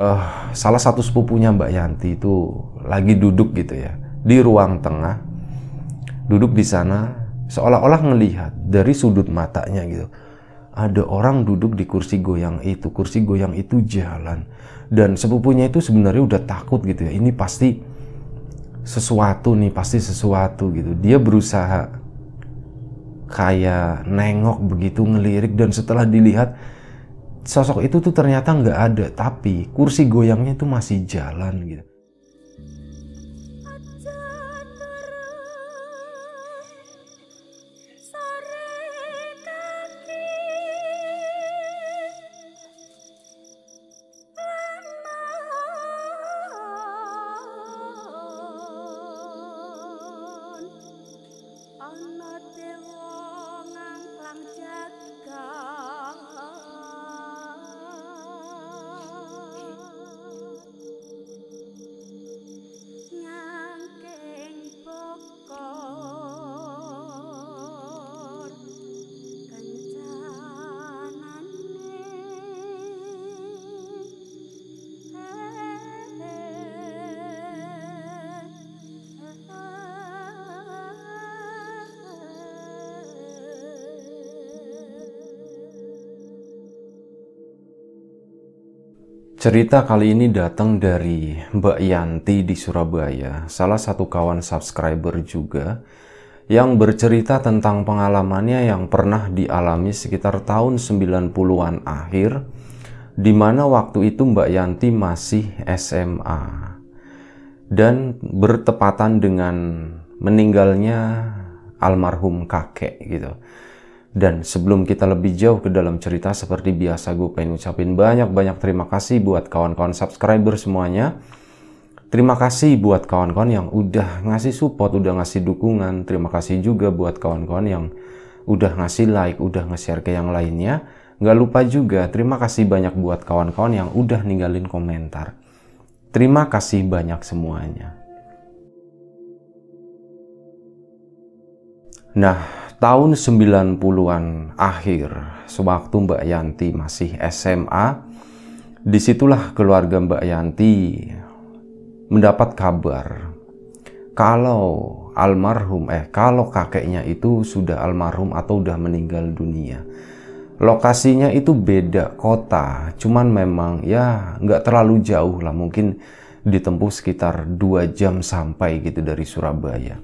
uh, salah satu sepupunya Mbak Yanti itu lagi duduk gitu ya di ruang tengah duduk di sana seolah-olah ngelihat dari sudut matanya gitu ada orang duduk di kursi goyang itu kursi goyang itu jalan dan sepupunya itu sebenarnya udah takut gitu ya ini pasti sesuatu nih pasti sesuatu gitu dia berusaha kayak nengok begitu ngelirik dan setelah dilihat sosok itu tuh ternyata nggak ada tapi kursi goyangnya itu masih jalan gitu Cerita kali ini datang dari Mbak Yanti di Surabaya, salah satu kawan subscriber juga yang bercerita tentang pengalamannya yang pernah dialami sekitar tahun 90-an akhir di mana waktu itu Mbak Yanti masih SMA dan bertepatan dengan meninggalnya almarhum kakek gitu. Dan sebelum kita lebih jauh ke dalam cerita seperti biasa gue pengen ucapin banyak-banyak terima kasih buat kawan-kawan subscriber semuanya. Terima kasih buat kawan-kawan yang udah ngasih support, udah ngasih dukungan. Terima kasih juga buat kawan-kawan yang udah ngasih like, udah nge-share ke yang lainnya. Gak lupa juga terima kasih banyak buat kawan-kawan yang udah ninggalin komentar. Terima kasih banyak semuanya. Nah, tahun 90-an akhir sewaktu Mbak Yanti masih SMA disitulah keluarga Mbak Yanti mendapat kabar kalau almarhum eh kalau kakeknya itu sudah almarhum atau sudah meninggal dunia lokasinya itu beda kota cuman memang ya nggak terlalu jauh lah mungkin ditempuh sekitar dua jam sampai gitu dari Surabaya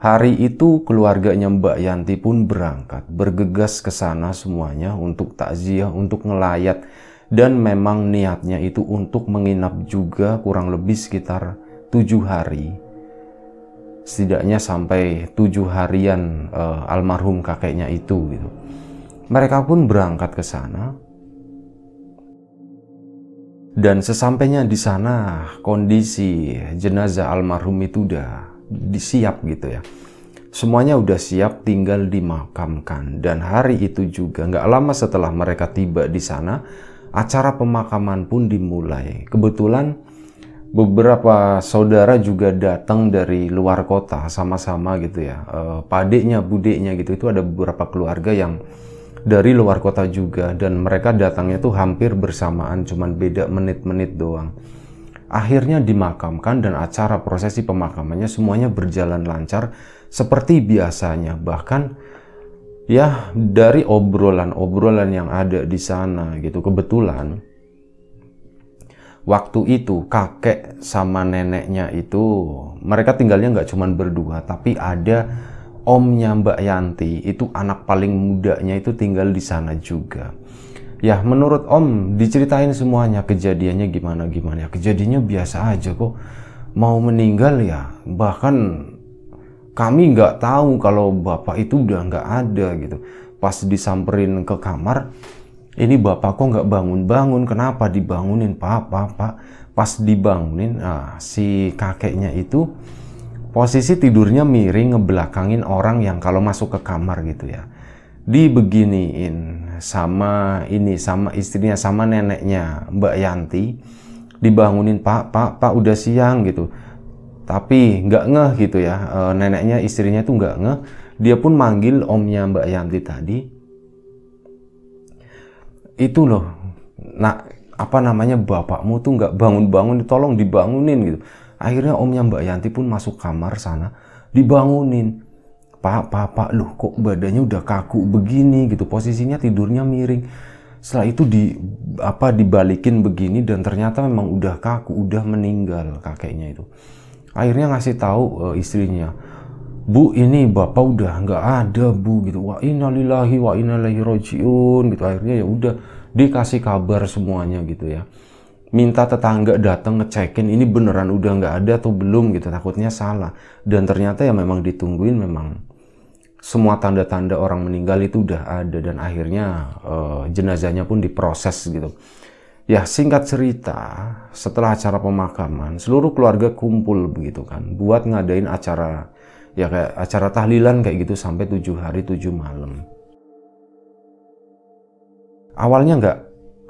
Hari itu keluarganya Mbak Yanti pun berangkat, bergegas ke sana semuanya untuk takziah, untuk ngelayat dan memang niatnya itu untuk menginap juga kurang lebih sekitar tujuh hari. Setidaknya sampai tujuh harian eh, almarhum kakeknya itu gitu. Mereka pun berangkat ke sana. Dan sesampainya di sana kondisi jenazah almarhum itu udah disiap gitu ya semuanya udah siap tinggal dimakamkan dan hari itu juga nggak lama setelah mereka tiba di sana acara pemakaman pun dimulai kebetulan beberapa saudara juga datang dari luar kota sama-sama gitu ya e, padeknya budeknya gitu itu ada beberapa keluarga yang dari luar kota juga dan mereka datangnya tuh hampir bersamaan cuman beda menit-menit doang akhirnya dimakamkan dan acara prosesi pemakamannya semuanya berjalan lancar seperti biasanya bahkan ya dari obrolan-obrolan yang ada di sana gitu kebetulan waktu itu kakek sama neneknya itu mereka tinggalnya nggak cuma berdua tapi ada omnya Mbak Yanti itu anak paling mudanya itu tinggal di sana juga ya menurut om diceritain semuanya kejadiannya gimana gimana kejadiannya biasa aja kok mau meninggal ya bahkan kami nggak tahu kalau bapak itu udah nggak ada gitu pas disamperin ke kamar ini bapak kok nggak bangun-bangun kenapa dibangunin papa pak pas dibangunin nah, si kakeknya itu posisi tidurnya miring ngebelakangin orang yang kalau masuk ke kamar gitu ya dibeginiin sama ini sama istrinya sama neneknya Mbak Yanti dibangunin Pak Pak Pak udah siang gitu tapi nggak ngeh gitu ya e, neneknya istrinya tuh nggak ngeh dia pun manggil omnya Mbak Yanti tadi itu loh nah apa namanya bapakmu tuh nggak bangun-bangun tolong dibangunin gitu akhirnya omnya Mbak Yanti pun masuk kamar sana dibangunin pak pak pak loh kok badannya udah kaku begini gitu posisinya tidurnya miring setelah itu di apa dibalikin begini dan ternyata memang udah kaku udah meninggal kakeknya itu akhirnya ngasih tahu e, istrinya bu ini bapak udah nggak ada bu gitu wa innalillahi wa innalillahi rojiun gitu akhirnya ya udah dikasih kabar semuanya gitu ya minta tetangga datang ngecekin ini beneran udah nggak ada atau belum gitu takutnya salah dan ternyata ya memang ditungguin memang semua tanda-tanda orang meninggal itu udah ada dan akhirnya uh, jenazahnya pun diproses gitu ya singkat cerita setelah acara pemakaman seluruh keluarga kumpul begitu kan buat ngadain acara ya kayak acara tahlilan kayak gitu sampai tujuh hari tujuh malam awalnya nggak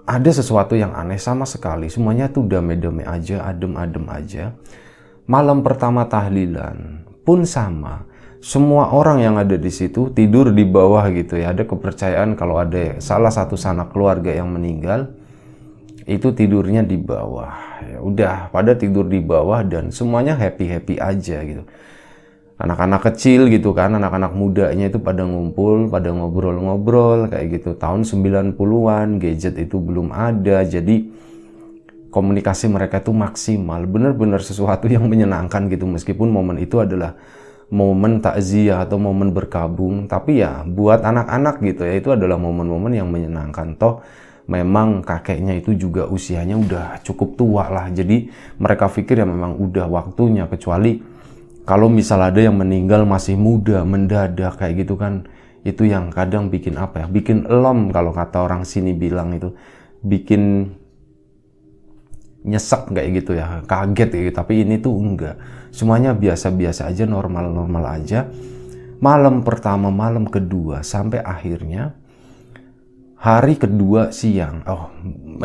ada sesuatu yang aneh sama sekali. Semuanya tuh damai-damai aja, adem-adem aja. Malam pertama tahlilan pun sama. Semua orang yang ada di situ tidur di bawah gitu ya. Ada kepercayaan kalau ada salah satu sanak keluarga yang meninggal itu tidurnya di bawah. Ya udah, pada tidur di bawah dan semuanya happy-happy aja gitu anak-anak kecil gitu kan, anak-anak mudanya itu pada ngumpul, pada ngobrol-ngobrol kayak gitu. Tahun 90-an gadget itu belum ada. Jadi komunikasi mereka itu maksimal, benar-benar sesuatu yang menyenangkan gitu meskipun momen itu adalah momen takziah atau momen berkabung, tapi ya buat anak-anak gitu ya itu adalah momen-momen yang menyenangkan toh memang kakeknya itu juga usianya udah cukup tua lah jadi mereka pikir ya memang udah waktunya kecuali kalau misal ada yang meninggal masih muda mendadak kayak gitu kan itu yang kadang bikin apa ya bikin elom kalau kata orang sini bilang itu bikin nyesek kayak gitu ya kaget gitu tapi ini tuh enggak semuanya biasa-biasa aja normal-normal aja malam pertama malam kedua sampai akhirnya hari kedua siang oh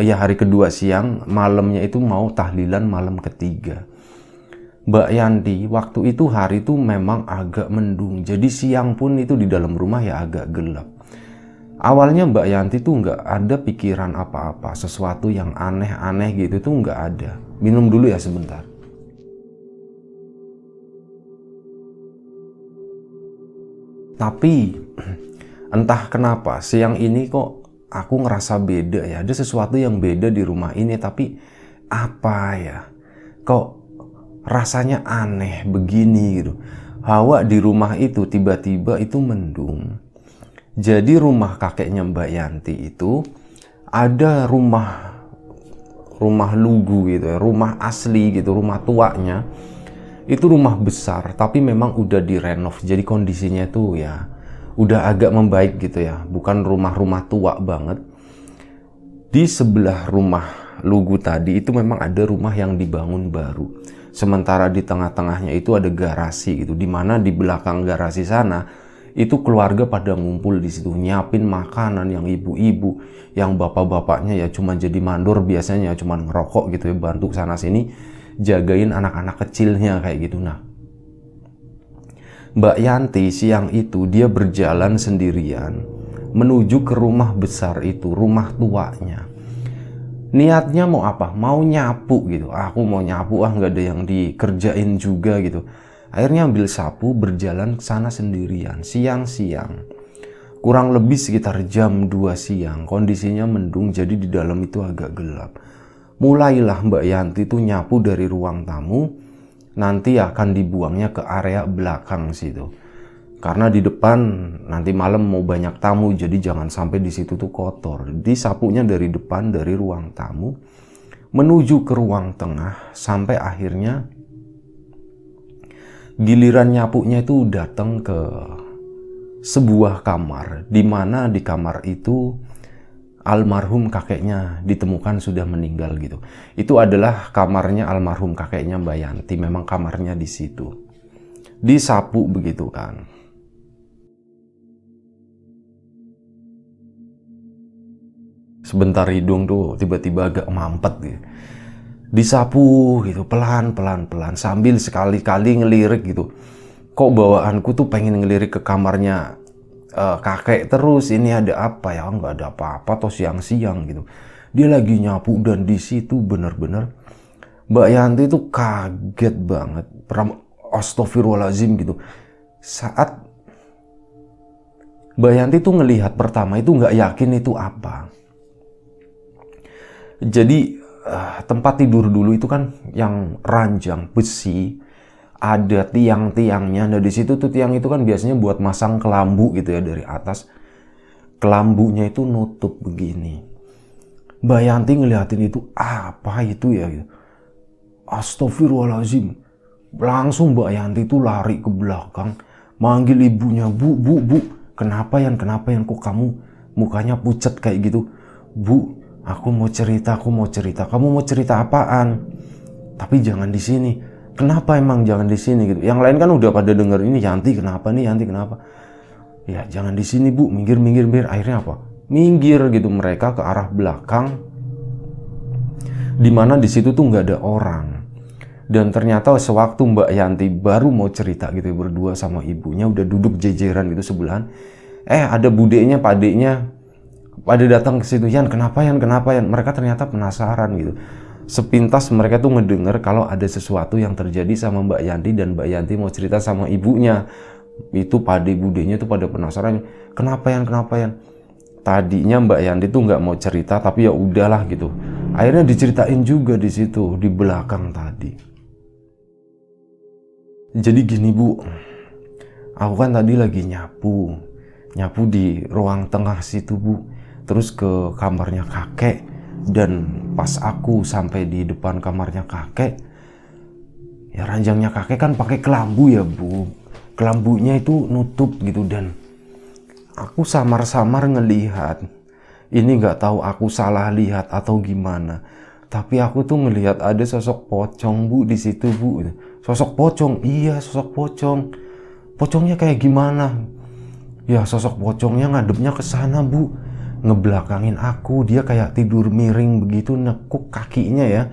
ya hari kedua siang malamnya itu mau tahlilan malam ketiga Mbak Yanti waktu itu hari itu memang agak mendung jadi siang pun itu di dalam rumah ya agak gelap awalnya Mbak Yanti tuh nggak ada pikiran apa-apa sesuatu yang aneh-aneh gitu tuh nggak ada minum dulu ya sebentar tapi entah kenapa siang ini kok aku ngerasa beda ya ada sesuatu yang beda di rumah ini tapi apa ya kok rasanya aneh begini gitu. Hawa di rumah itu tiba-tiba itu mendung. Jadi rumah kakeknya Mbak Yanti itu ada rumah rumah lugu gitu ya, rumah asli gitu, rumah tuanya. Itu rumah besar tapi memang udah direnov. Jadi kondisinya itu ya udah agak membaik gitu ya, bukan rumah-rumah tua banget. Di sebelah rumah lugu tadi itu memang ada rumah yang dibangun baru sementara di tengah-tengahnya itu ada garasi gitu di mana di belakang garasi sana itu keluarga pada ngumpul di situ nyiapin makanan yang ibu-ibu yang bapak-bapaknya ya cuma jadi mandor biasanya cuma ngerokok gitu ya bantu sana sini jagain anak-anak kecilnya kayak gitu nah Mbak Yanti siang itu dia berjalan sendirian menuju ke rumah besar itu rumah tuanya niatnya mau apa mau nyapu gitu ah, aku mau nyapu ah nggak ada yang dikerjain juga gitu akhirnya ambil sapu berjalan ke sana sendirian siang-siang kurang lebih sekitar jam 2 siang kondisinya mendung jadi di dalam itu agak gelap mulailah Mbak Yanti itu nyapu dari ruang tamu nanti akan dibuangnya ke area belakang situ karena di depan nanti malam mau banyak tamu jadi jangan sampai di situ tuh kotor disapunya dari depan dari ruang tamu menuju ke ruang tengah sampai akhirnya giliran nyapunya itu datang ke sebuah kamar di mana di kamar itu almarhum kakeknya ditemukan sudah meninggal gitu. Itu adalah kamarnya almarhum kakeknya Mbak Yanti, memang kamarnya di situ. Disapu begitu kan sebentar hidung tuh tiba-tiba agak mampet gitu disapu gitu pelan pelan pelan sambil sekali kali ngelirik gitu kok bawaanku tuh pengen ngelirik ke kamarnya uh, kakek terus ini ada apa ya nggak ada apa-apa toh siang-siang gitu dia lagi nyapu dan di situ bener-bener Mbak Yanti tuh kaget banget Pram Astagfirullahaladzim gitu saat Mbak Yanti tuh ngelihat pertama itu nggak yakin itu apa jadi uh, tempat tidur dulu itu kan yang ranjang besi, ada tiang-tiangnya. Nah di situ tuh tiang itu kan biasanya buat masang kelambu gitu ya dari atas. Kelambunya itu nutup begini. Bayanti ngeliatin itu apa itu ya gitu. Langsung Mbak Yanti itu lari ke belakang. Manggil ibunya, bu, bu, bu. Kenapa yang kenapa yang kok kamu mukanya pucat kayak gitu? Bu, Aku mau cerita, aku mau cerita. Kamu mau cerita apaan? Tapi jangan di sini. Kenapa emang jangan di sini gitu? Yang lain kan udah pada denger ini Yanti kenapa nih Yanti kenapa? Ya jangan di sini bu, minggir minggir minggir. Akhirnya apa? Minggir gitu mereka ke arah belakang. Dimana di situ tuh nggak ada orang. Dan ternyata sewaktu Mbak Yanti baru mau cerita gitu ya, berdua sama ibunya udah duduk jejeran gitu sebulan. Eh ada budenya, padenya, pada datang ke situ Yan kenapa Yan kenapa Yan mereka ternyata penasaran gitu sepintas mereka tuh ngedenger kalau ada sesuatu yang terjadi sama Mbak Yanti dan Mbak Yanti mau cerita sama ibunya itu pada budenya tuh pada penasaran kenapa Yan kenapa Yan tadinya Mbak Yanti tuh nggak mau cerita tapi ya udahlah gitu akhirnya diceritain juga di situ di belakang tadi jadi gini bu aku kan tadi lagi nyapu nyapu di ruang tengah situ bu terus ke kamarnya kakek dan pas aku sampai di depan kamarnya kakek ya ranjangnya kakek kan pakai kelambu ya bu kelambunya itu nutup gitu dan aku samar-samar ngelihat ini nggak tahu aku salah lihat atau gimana tapi aku tuh ngelihat ada sosok pocong bu di situ bu sosok pocong iya sosok pocong pocongnya kayak gimana ya sosok pocongnya ngadepnya ke sana bu ngebelakangin aku dia kayak tidur miring begitu nekuk kakinya ya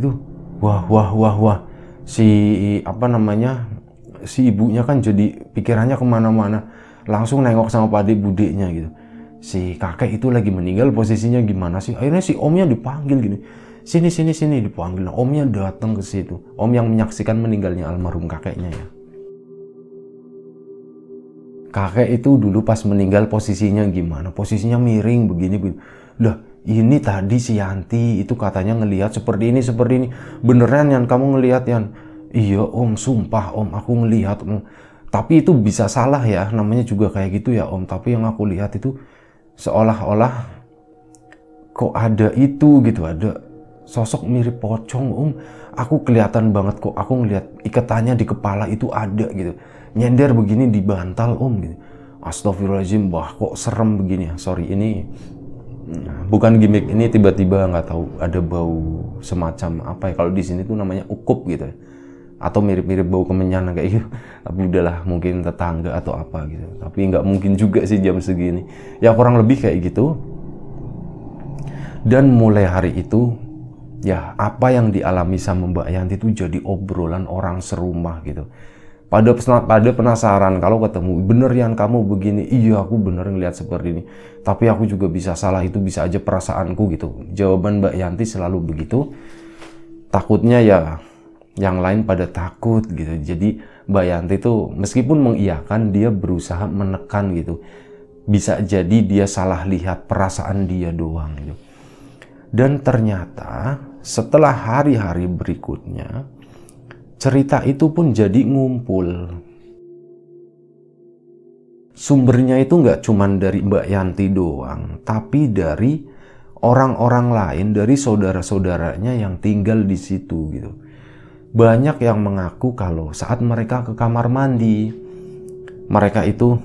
itu wah wah wah wah si apa namanya si ibunya kan jadi pikirannya kemana-mana langsung nengok sama pade budeknya gitu si kakek itu lagi meninggal posisinya gimana sih akhirnya si omnya dipanggil gini sini sini sini dipanggil nah, omnya datang ke situ om yang menyaksikan meninggalnya almarhum kakeknya ya kakek itu dulu pas meninggal posisinya gimana? Posisinya miring begini begini. Lah, ini tadi si Yanti itu katanya ngelihat seperti ini seperti ini. Beneran yang kamu ngelihat yang Iya Om, sumpah Om, aku ngelihat Om. Tapi itu bisa salah ya, namanya juga kayak gitu ya Om. Tapi yang aku lihat itu seolah-olah kok ada itu gitu, ada sosok mirip pocong Om. Aku kelihatan banget kok, aku ngelihat ikatannya di kepala itu ada gitu nyender begini di bantal om gitu. Astagfirullahaladzim, wah kok serem begini ya. Sorry, ini hmm, bukan gimmick. Ini tiba-tiba nggak tahu ada bau semacam apa ya. Kalau di sini tuh namanya ukup gitu ya. Atau mirip-mirip bau kemenyan kayak gitu. Tapi udahlah, mungkin tetangga atau apa gitu. Tapi nggak mungkin juga sih jam segini. Ya kurang lebih kayak gitu. Dan mulai hari itu, ya apa yang dialami sama Mbak Yanti itu jadi obrolan orang serumah gitu pada pada penasaran kalau ketemu bener yang kamu begini iya aku bener ngeliat seperti ini tapi aku juga bisa salah itu bisa aja perasaanku gitu jawaban Mbak Yanti selalu begitu takutnya ya yang lain pada takut gitu jadi Mbak Yanti tuh meskipun mengiyakan dia berusaha menekan gitu bisa jadi dia salah lihat perasaan dia doang gitu dan ternyata setelah hari-hari berikutnya cerita itu pun jadi ngumpul. Sumbernya itu nggak cuman dari Mbak Yanti doang, tapi dari orang-orang lain, dari saudara-saudaranya yang tinggal di situ gitu. Banyak yang mengaku kalau saat mereka ke kamar mandi, mereka itu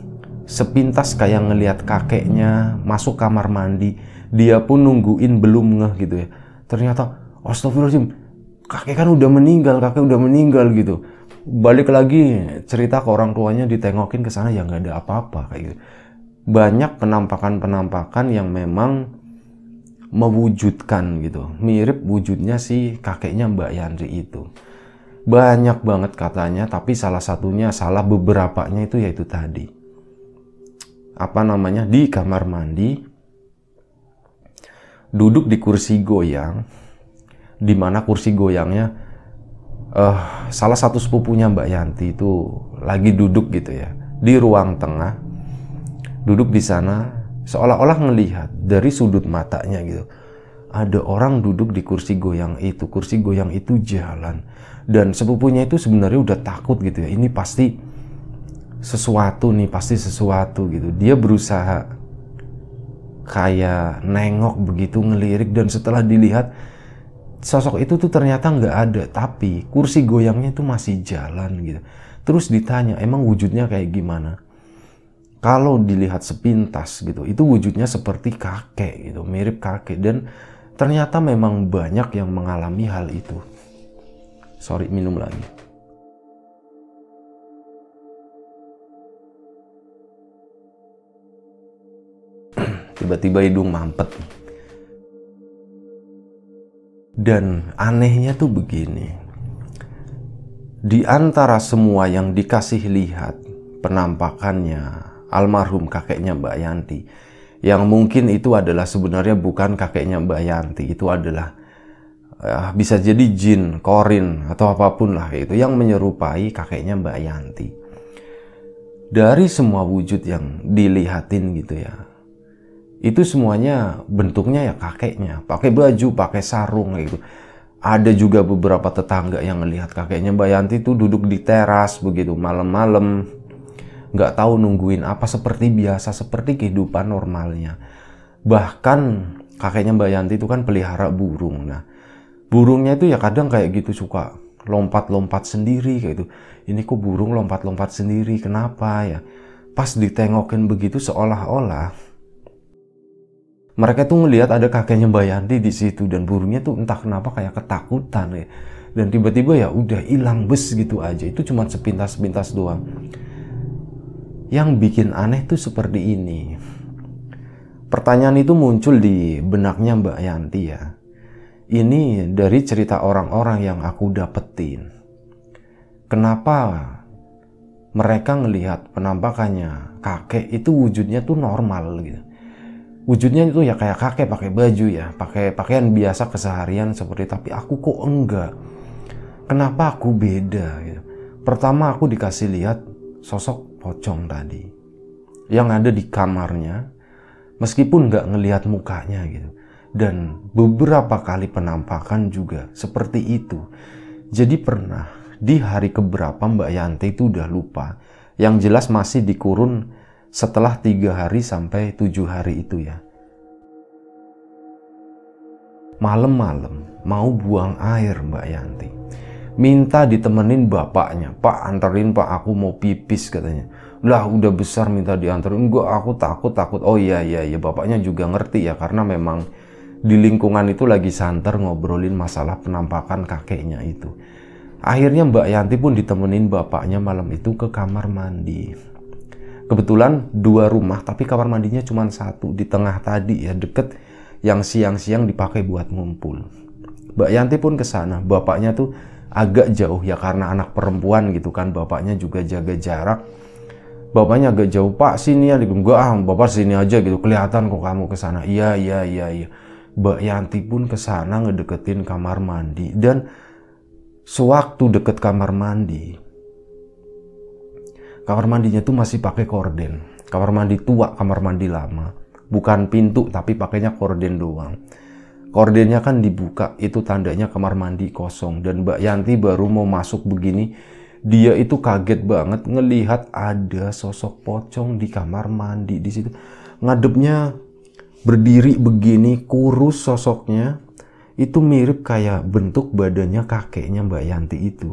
sepintas kayak ngelihat kakeknya masuk kamar mandi, dia pun nungguin belum ngeh gitu ya. Ternyata, astagfirullahaladzim, kakek kan udah meninggal kakek udah meninggal gitu balik lagi cerita ke orang tuanya ditengokin ke sana ya nggak ada apa-apa kayak gitu banyak penampakan-penampakan yang memang mewujudkan gitu mirip wujudnya si kakeknya Mbak Yandri itu banyak banget katanya tapi salah satunya salah beberapanya itu yaitu tadi apa namanya di kamar mandi duduk di kursi goyang di mana kursi goyangnya uh, salah satu sepupunya Mbak Yanti itu lagi duduk gitu ya di ruang tengah duduk di sana seolah-olah melihat dari sudut matanya gitu ada orang duduk di kursi goyang itu kursi goyang itu jalan dan sepupunya itu sebenarnya udah takut gitu ya ini pasti sesuatu nih pasti sesuatu gitu dia berusaha kayak nengok begitu ngelirik dan setelah dilihat sosok itu tuh ternyata nggak ada tapi kursi goyangnya itu masih jalan gitu terus ditanya emang wujudnya kayak gimana kalau dilihat sepintas gitu itu wujudnya seperti kakek gitu mirip kakek dan ternyata memang banyak yang mengalami hal itu sorry minum lagi tiba-tiba hidung mampet nih dan anehnya tuh begini. Di antara semua yang dikasih lihat penampakannya almarhum kakeknya Mbak Yanti yang mungkin itu adalah sebenarnya bukan kakeknya Mbak Yanti, itu adalah eh, bisa jadi jin, korin atau apapun lah itu yang menyerupai kakeknya Mbak Yanti. Dari semua wujud yang dilihatin gitu ya, itu semuanya bentuknya ya kakeknya pakai baju pakai sarung gitu ada juga beberapa tetangga yang melihat kakeknya mbak Yanti itu duduk di teras begitu malam-malam nggak tahu nungguin apa seperti biasa seperti kehidupan normalnya bahkan kakeknya mbak Yanti itu kan pelihara burung nah burungnya itu ya kadang kayak gitu suka lompat-lompat sendiri kayak gitu ini kok burung lompat-lompat sendiri kenapa ya pas ditengokin begitu seolah-olah mereka tuh ngelihat ada kakeknya Mbak Yanti di situ dan burungnya tuh entah kenapa kayak ketakutan ya. Dan tiba-tiba ya udah hilang bus gitu aja. Itu cuma sepintas-sepintas doang. Yang bikin aneh tuh seperti ini. Pertanyaan itu muncul di benaknya Mbak Yanti ya. Ini dari cerita orang-orang yang aku dapetin. Kenapa mereka ngelihat penampakannya kakek itu wujudnya tuh normal gitu wujudnya itu ya kayak kakek pakai baju ya pakai pakaian biasa keseharian seperti tapi aku kok enggak kenapa aku beda gitu. pertama aku dikasih lihat sosok pocong tadi yang ada di kamarnya meskipun nggak ngelihat mukanya gitu dan beberapa kali penampakan juga seperti itu jadi pernah di hari keberapa Mbak Yanti itu udah lupa yang jelas masih dikurun setelah tiga hari sampai tujuh hari itu ya. Malam-malam mau buang air Mbak Yanti. Minta ditemenin bapaknya, Pak anterin Pak aku mau pipis katanya. Lah udah besar minta dianterin, gua aku takut takut. Oh iya iya iya bapaknya juga ngerti ya karena memang di lingkungan itu lagi santer ngobrolin masalah penampakan kakeknya itu. Akhirnya Mbak Yanti pun ditemenin bapaknya malam itu ke kamar mandi kebetulan dua rumah tapi kamar mandinya cuma satu di tengah tadi ya deket yang siang-siang dipakai buat ngumpul Mbak Yanti pun ke sana bapaknya tuh agak jauh ya karena anak perempuan gitu kan bapaknya juga jaga jarak bapaknya agak jauh pak sini ya gua ah bapak sini aja gitu kelihatan kok kamu ke sana iya iya iya iya Mbak Yanti pun ke sana ngedeketin kamar mandi dan sewaktu deket kamar mandi Kamar mandinya tuh masih pakai korden. Kamar mandi tua, kamar mandi lama. Bukan pintu tapi pakainya korden doang. Kordennya kan dibuka, itu tandanya kamar mandi kosong. Dan Mbak Yanti baru mau masuk begini, dia itu kaget banget ngelihat ada sosok pocong di kamar mandi di situ. Ngadepnya berdiri begini, kurus sosoknya. Itu mirip kayak bentuk badannya kakeknya Mbak Yanti itu.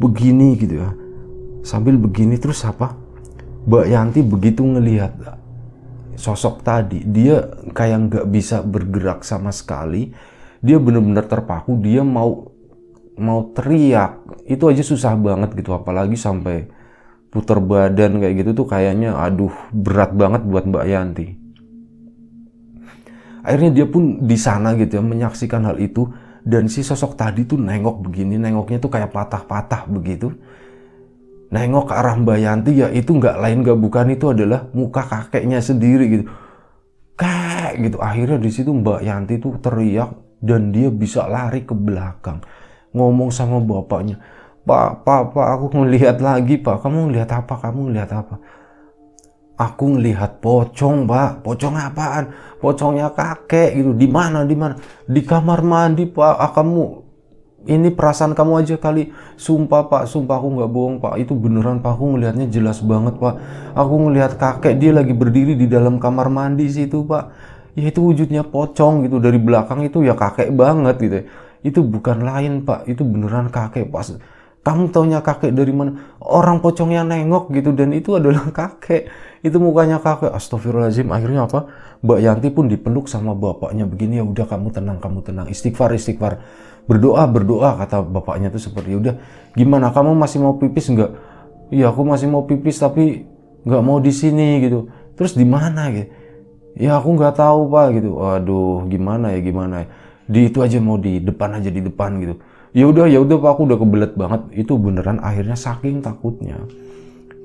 Begini gitu ya sambil begini terus apa Mbak Yanti begitu ngelihat sosok tadi dia kayak nggak bisa bergerak sama sekali dia bener-bener terpaku dia mau mau teriak itu aja susah banget gitu apalagi sampai puter badan kayak gitu tuh kayaknya aduh berat banget buat Mbak Yanti akhirnya dia pun di sana gitu ya menyaksikan hal itu dan si sosok tadi tuh nengok begini nengoknya tuh kayak patah-patah begitu nengok ke arah Mbak Yanti ya itu nggak lain nggak bukan itu adalah muka kakeknya sendiri gitu kayak gitu akhirnya di situ Mbak Yanti tuh teriak dan dia bisa lari ke belakang ngomong sama bapaknya pak pak pak aku ngelihat lagi pak kamu ngelihat apa kamu ngelihat apa aku ngelihat pocong pak pocong apaan pocongnya kakek gitu di mana di mana di kamar mandi pak ah, kamu ini perasaan kamu aja kali sumpah pak sumpah aku nggak bohong pak itu beneran pak aku ngelihatnya jelas banget pak aku ngelihat kakek dia lagi berdiri di dalam kamar mandi situ pak ya itu wujudnya pocong gitu dari belakang itu ya kakek banget gitu itu bukan lain pak itu beneran kakek pas kamu taunya kakek dari mana orang pocongnya nengok gitu dan itu adalah kakek itu mukanya kakek astagfirullahaladzim akhirnya apa Mbak Yanti pun dipeluk sama bapaknya begini ya udah kamu tenang kamu tenang istighfar istighfar berdoa berdoa kata bapaknya tuh seperti udah gimana kamu masih mau pipis nggak iya aku masih mau pipis tapi nggak mau di sini gitu terus di mana gitu ya aku nggak tahu pak gitu aduh gimana ya gimana ya di itu aja mau di depan aja di depan gitu ya udah ya udah pak aku udah kebelet banget itu beneran akhirnya saking takutnya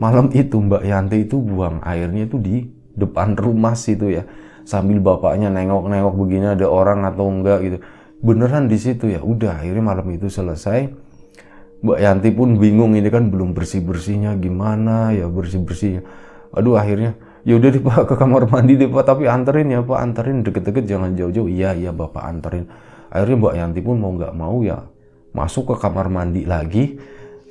malam itu mbak Yanti itu buang airnya itu di depan rumah situ ya sambil bapaknya nengok-nengok begini ada orang atau enggak gitu beneran di situ ya udah akhirnya malam itu selesai Mbak Yanti pun bingung ini kan belum bersih bersihnya gimana ya bersih bersihnya aduh akhirnya ya udah deh pak ke kamar mandi deh pak tapi anterin ya pak anterin deket-deket jangan jauh-jauh iya iya bapak anterin akhirnya Mbak Yanti pun mau nggak mau ya masuk ke kamar mandi lagi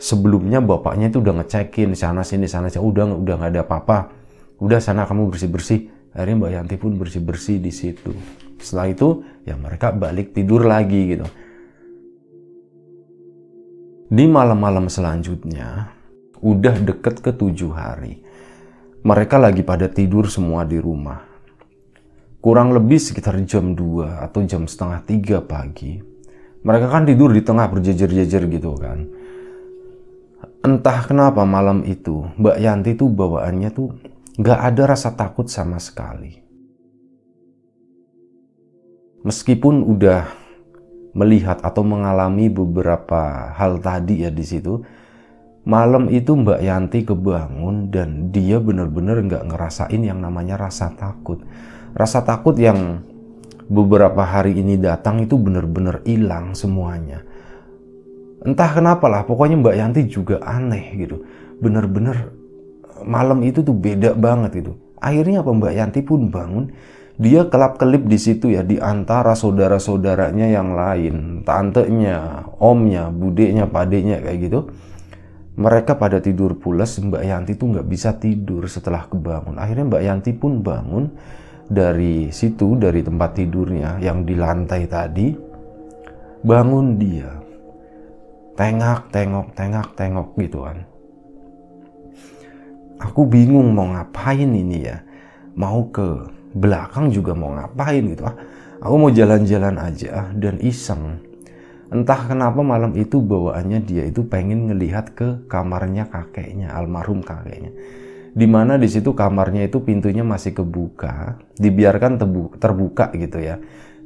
sebelumnya bapaknya itu udah ngecekin sana sini sana sini udah udah nggak ada apa-apa udah sana kamu bersih bersih akhirnya Mbak Yanti pun bersih bersih di situ setelah itu, ya mereka balik tidur lagi gitu. Di malam-malam selanjutnya, udah deket ke tujuh hari. Mereka lagi pada tidur semua di rumah. Kurang lebih sekitar jam 2 atau jam setengah tiga pagi. Mereka kan tidur di tengah berjejer-jejer gitu kan. Entah kenapa malam itu Mbak Yanti tuh bawaannya tuh gak ada rasa takut sama sekali meskipun udah melihat atau mengalami beberapa hal tadi ya di situ, malam itu Mbak Yanti kebangun dan dia benar-benar nggak ngerasain yang namanya rasa takut. Rasa takut yang beberapa hari ini datang itu benar-benar hilang semuanya. Entah kenapa lah, pokoknya Mbak Yanti juga aneh gitu. Benar-benar malam itu tuh beda banget itu. Akhirnya apa Mbak Yanti pun bangun dia kelap-kelip di situ ya di antara saudara-saudaranya yang lain, tante nya nya om tantenya, nya budenya, nya kayak gitu. Mereka pada tidur pulas, Mbak Yanti tuh nggak bisa tidur setelah kebangun. Akhirnya Mbak Yanti pun bangun dari situ, dari tempat tidurnya yang di lantai tadi. Bangun dia, tengok tengok, tengok tengok gitu kan. Aku bingung mau ngapain ini ya. Mau ke belakang juga mau ngapain gitu ah aku mau jalan-jalan aja ah, dan iseng entah kenapa malam itu bawaannya dia itu pengen ngelihat ke kamarnya kakeknya almarhum kakeknya dimana di situ kamarnya itu pintunya masih kebuka dibiarkan terbuka gitu ya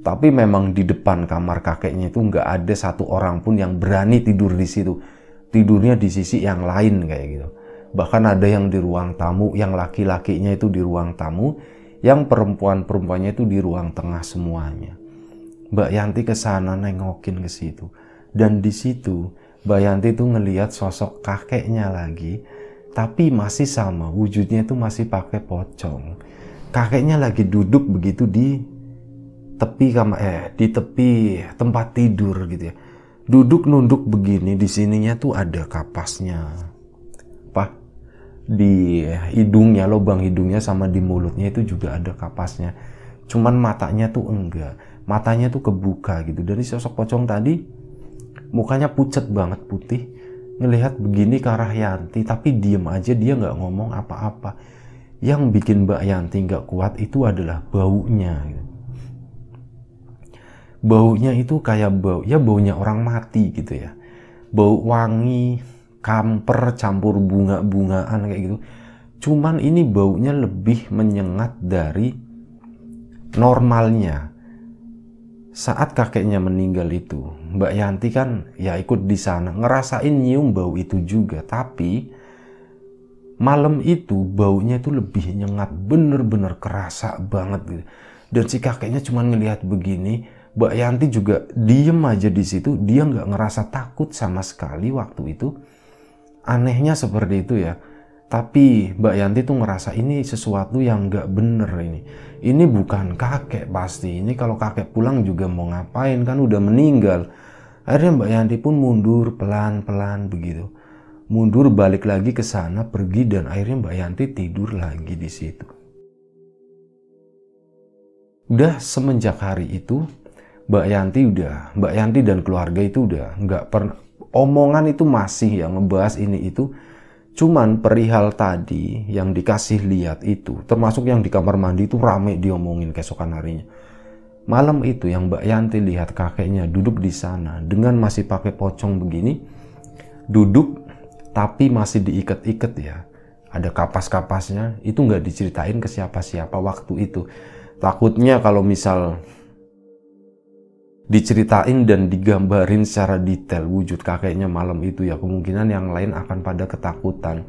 tapi memang di depan kamar kakeknya itu nggak ada satu orang pun yang berani tidur di situ tidurnya di sisi yang lain kayak gitu bahkan ada yang di ruang tamu yang laki-lakinya itu di ruang tamu yang perempuan-perempuannya itu di ruang tengah semuanya. Mbak Yanti ke sana nengokin ke situ. Dan di situ Mbak Yanti itu ngelihat sosok kakeknya lagi, tapi masih sama, wujudnya itu masih pakai pocong. Kakeknya lagi duduk begitu di tepi kamar eh di tepi tempat tidur gitu ya. Duduk nunduk begini di sininya tuh ada kapasnya di hidungnya, lubang hidungnya sama di mulutnya itu juga ada kapasnya. Cuman matanya tuh enggak. Matanya tuh kebuka gitu. Dari sosok pocong tadi mukanya pucet banget putih. Ngelihat begini ke arah Yanti tapi diem aja dia nggak ngomong apa-apa. Yang bikin Mbak Yanti nggak kuat itu adalah baunya. Baunya itu kayak bau, ya baunya orang mati gitu ya. Bau wangi, kamper campur bunga-bungaan kayak gitu cuman ini baunya lebih menyengat dari normalnya saat kakeknya meninggal itu Mbak Yanti kan ya ikut di sana ngerasain nyium bau itu juga tapi malam itu baunya itu lebih nyengat bener-bener kerasa banget gitu dan si kakeknya cuman ngelihat begini Mbak Yanti juga diem aja di situ dia nggak ngerasa takut sama sekali waktu itu Anehnya seperti itu ya. Tapi Mbak Yanti tuh ngerasa ini sesuatu yang gak bener ini. Ini bukan kakek pasti. Ini kalau kakek pulang juga mau ngapain kan udah meninggal. Akhirnya Mbak Yanti pun mundur pelan-pelan begitu. Mundur balik lagi ke sana pergi dan akhirnya Mbak Yanti tidur lagi di situ. Udah semenjak hari itu Mbak Yanti udah, Mbak Yanti dan keluarga itu udah nggak pernah omongan itu masih yang membahas ini itu cuman perihal tadi yang dikasih lihat itu termasuk yang di kamar mandi itu rame diomongin keesokan harinya malam itu yang Mbak Yanti lihat kakeknya duduk di sana dengan masih pakai pocong begini duduk tapi masih diikat-ikat ya ada kapas-kapasnya itu nggak diceritain ke siapa-siapa waktu itu takutnya kalau misal diceritain dan digambarin secara detail wujud kakeknya malam itu ya kemungkinan yang lain akan pada ketakutan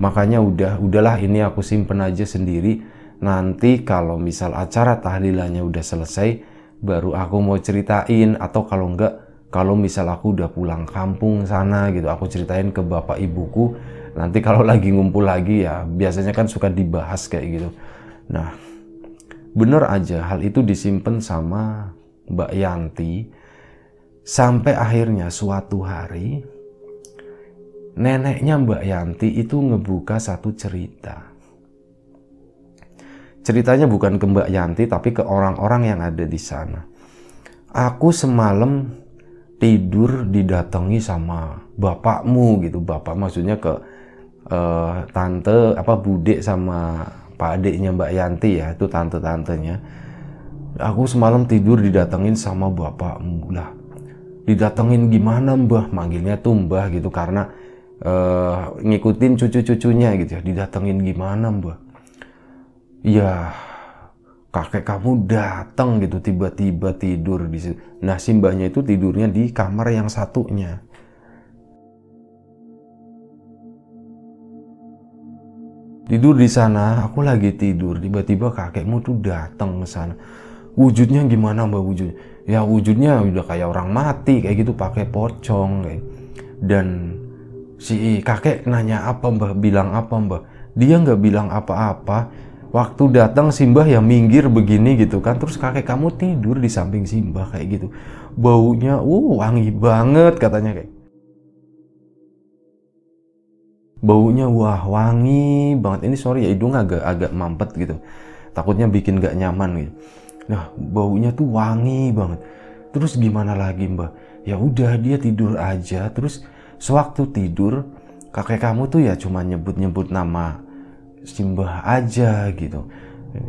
makanya udah udahlah ini aku simpen aja sendiri nanti kalau misal acara tahlilannya udah selesai baru aku mau ceritain atau kalau enggak kalau misal aku udah pulang kampung sana gitu aku ceritain ke bapak ibuku nanti kalau lagi ngumpul lagi ya biasanya kan suka dibahas kayak gitu nah bener aja hal itu disimpan sama Mbak Yanti sampai akhirnya suatu hari neneknya Mbak Yanti itu ngebuka satu cerita. Ceritanya bukan ke Mbak Yanti tapi ke orang-orang yang ada di sana. Aku semalam tidur didatangi sama bapakmu gitu. Bapak maksudnya ke uh, tante apa Budik sama Pak adiknya Mbak Yanti ya, itu tante-tantenya aku semalam tidur didatengin sama bapak mbah, didatengin gimana mbah manggilnya tuh mbah gitu karena uh, ngikutin cucu-cucunya gitu ya didatengin gimana mbah ya kakek kamu datang gitu tiba-tiba tidur di situ. Nah, si mbahnya itu tidurnya di kamar yang satunya. Tidur di sana, aku lagi tidur, tiba-tiba kakekmu tuh datang ke sana wujudnya gimana mbak wujudnya ya wujudnya udah kayak orang mati kayak gitu pakai pocong kayak dan si kakek nanya apa Mbak? bilang apa Mbak? dia nggak bilang apa-apa waktu datang simbah ya minggir begini gitu kan terus kakek kamu tidur di samping simbah kayak gitu baunya uh wangi banget katanya kayak baunya wah wangi banget ini sorry ya hidung agak agak mampet gitu takutnya bikin gak nyaman gitu Nah, baunya tuh wangi banget. Terus gimana lagi, Mbak? Ya udah dia tidur aja. Terus sewaktu tidur, kakek kamu tuh ya cuma nyebut-nyebut nama Simbah aja gitu.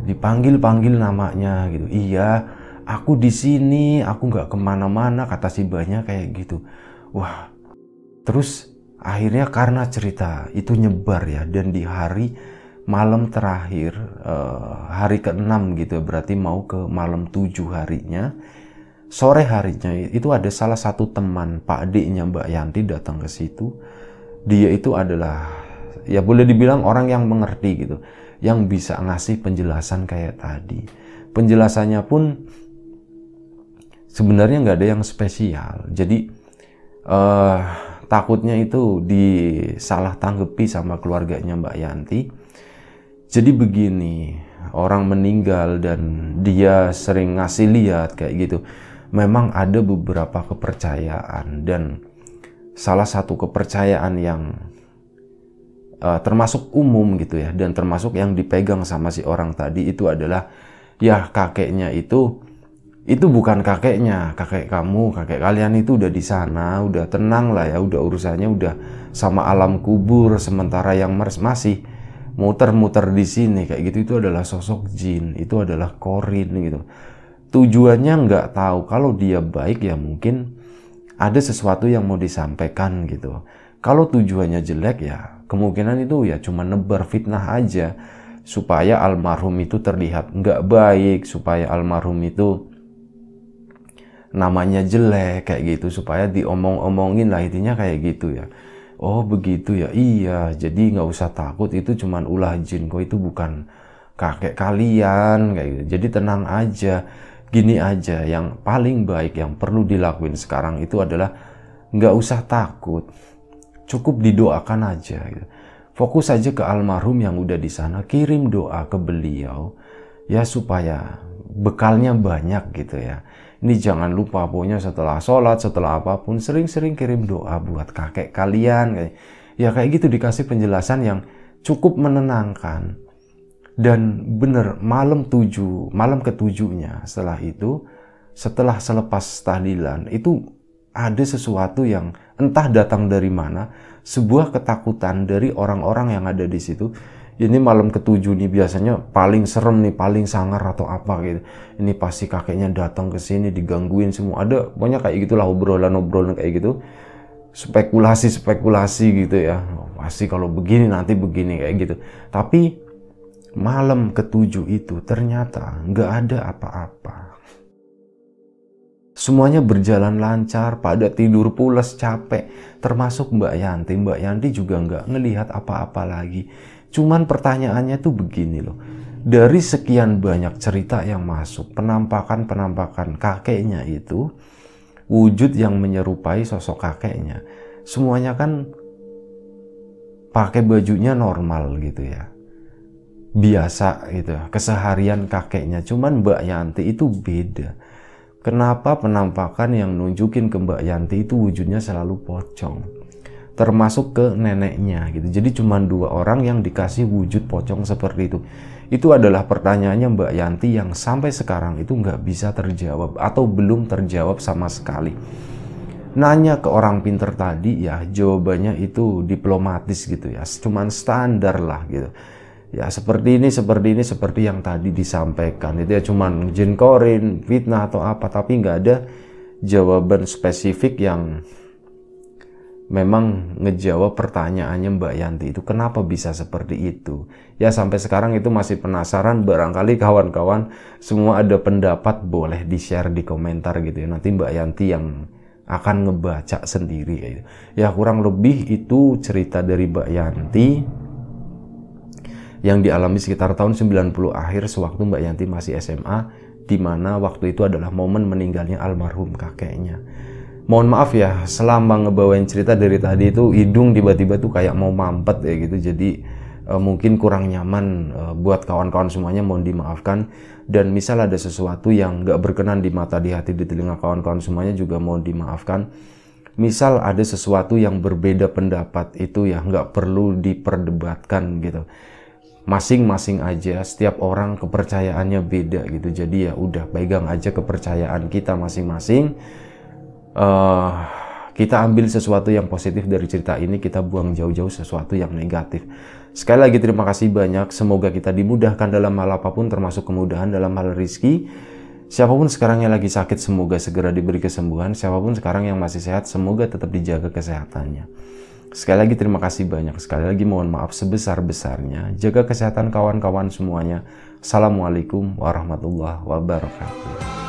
Dipanggil-panggil namanya gitu. Iya, aku di sini, aku nggak kemana-mana, kata Simbahnya kayak gitu. Wah, terus akhirnya karena cerita itu nyebar ya dan di hari malam terakhir uh, hari ke-6 gitu ya, berarti mau ke malam tujuh harinya sore harinya itu ada salah satu teman Pak D-nya Mbak Yanti datang ke situ dia itu adalah ya boleh dibilang orang yang mengerti gitu yang bisa ngasih penjelasan kayak tadi penjelasannya pun sebenarnya nggak ada yang spesial jadi uh, takutnya itu disalah tanggapi sama keluarganya Mbak Yanti jadi begini, orang meninggal dan dia sering ngasih lihat kayak gitu. Memang ada beberapa kepercayaan dan salah satu kepercayaan yang uh, termasuk umum gitu ya dan termasuk yang dipegang sama si orang tadi itu adalah ya kakeknya itu itu bukan kakeknya kakek kamu kakek kalian itu udah di sana udah tenang lah ya udah urusannya udah sama alam kubur sementara yang masih muter-muter di sini kayak gitu itu adalah sosok jin itu adalah korin gitu tujuannya nggak tahu kalau dia baik ya mungkin ada sesuatu yang mau disampaikan gitu kalau tujuannya jelek ya kemungkinan itu ya cuma nebar fitnah aja supaya almarhum itu terlihat nggak baik supaya almarhum itu namanya jelek kayak gitu supaya diomong-omongin lah intinya kayak gitu ya oh begitu ya iya jadi nggak usah takut itu cuman ulah jin kok itu bukan kakek kalian kayak gitu jadi tenang aja gini aja yang paling baik yang perlu dilakuin sekarang itu adalah nggak usah takut cukup didoakan aja gitu. fokus saja ke almarhum yang udah di sana kirim doa ke beliau ya supaya bekalnya banyak gitu ya ini jangan lupa pokoknya setelah sholat, setelah apapun, sering-sering kirim doa buat kakek kalian. Ya kayak gitu dikasih penjelasan yang cukup menenangkan. Dan bener malam tujuh, malam ketujuhnya setelah itu, setelah selepas tahlilan itu ada sesuatu yang entah datang dari mana, sebuah ketakutan dari orang-orang yang ada di situ ini malam ketujuh nih biasanya paling serem nih paling sangar atau apa gitu ini pasti kakeknya datang ke sini digangguin semua ada banyak kayak gitulah obrolan-obrolan kayak gitu spekulasi-spekulasi gitu ya pasti kalau begini nanti begini kayak gitu tapi malam ketujuh itu ternyata nggak ada apa-apa semuanya berjalan lancar pada tidur pulas capek termasuk Mbak Yanti Mbak Yanti juga nggak ngelihat apa-apa lagi Cuman pertanyaannya tuh begini loh. Dari sekian banyak cerita yang masuk, penampakan-penampakan kakeknya itu wujud yang menyerupai sosok kakeknya. Semuanya kan pakai bajunya normal gitu ya. Biasa gitu, ya, keseharian kakeknya. Cuman Mbak Yanti itu beda. Kenapa penampakan yang nunjukin ke Mbak Yanti itu wujudnya selalu pocong? termasuk ke neneknya gitu. Jadi cuma dua orang yang dikasih wujud pocong seperti itu. Itu adalah pertanyaannya Mbak Yanti yang sampai sekarang itu nggak bisa terjawab atau belum terjawab sama sekali. Nanya ke orang pinter tadi ya jawabannya itu diplomatis gitu ya, cuman standar lah gitu. Ya seperti ini, seperti ini, seperti yang tadi disampaikan itu ya cuman jin korin, fitnah atau apa tapi nggak ada jawaban spesifik yang memang ngejawab pertanyaannya Mbak Yanti itu kenapa bisa seperti itu ya sampai sekarang itu masih penasaran barangkali kawan-kawan semua ada pendapat boleh di share di komentar gitu ya nanti Mbak Yanti yang akan ngebaca sendiri gitu. ya kurang lebih itu cerita dari Mbak Yanti yang dialami sekitar tahun 90 akhir sewaktu Mbak Yanti masih SMA di mana waktu itu adalah momen meninggalnya almarhum kakeknya mohon maaf ya selama ngebawain cerita dari tadi itu hidung tiba-tiba tuh kayak mau mampet ya gitu jadi e, mungkin kurang nyaman e, buat kawan-kawan semuanya mohon dimaafkan dan misal ada sesuatu yang gak berkenan di mata di hati di telinga kawan-kawan semuanya juga mohon dimaafkan misal ada sesuatu yang berbeda pendapat itu ya gak perlu diperdebatkan gitu masing-masing aja setiap orang kepercayaannya beda gitu jadi ya udah pegang aja kepercayaan kita masing-masing uh, kita ambil sesuatu yang positif dari cerita ini, kita buang jauh-jauh sesuatu yang negatif. Sekali lagi terima kasih banyak. Semoga kita dimudahkan dalam hal apapun, termasuk kemudahan dalam hal rizki. Siapapun sekarang yang lagi sakit, semoga segera diberi kesembuhan. Siapapun sekarang yang masih sehat, semoga tetap dijaga kesehatannya. Sekali lagi terima kasih banyak. Sekali lagi mohon maaf sebesar-besarnya. Jaga kesehatan kawan-kawan semuanya. Assalamualaikum warahmatullahi wabarakatuh.